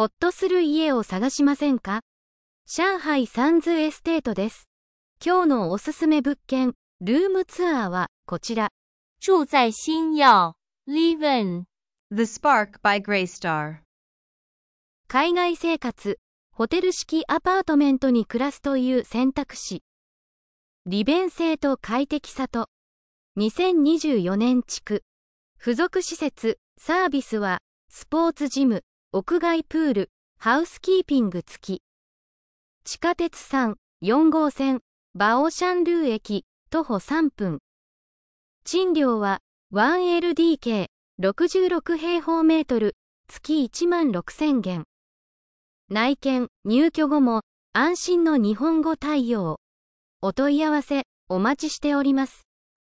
ほっとする家を探しませんか上海サンズエステートです。今日のおすすめ物件、ルームツアーはこちら。住在新耀リ i v The Spark by Graystar 海外生活、ホテル式アパートメントに暮らすという選択肢。利便性と快適さと、2024年地区、付属施設、サービスは、スポーツジム、屋外プール、ハウスキーピング付き。地下鉄3、4号線、バオシャンルー駅、徒歩3分。賃料は 1LDK、66平方メートル、月1万6000元。内見、入居後も安心の日本語対応。お問い合わせ、お待ちしております。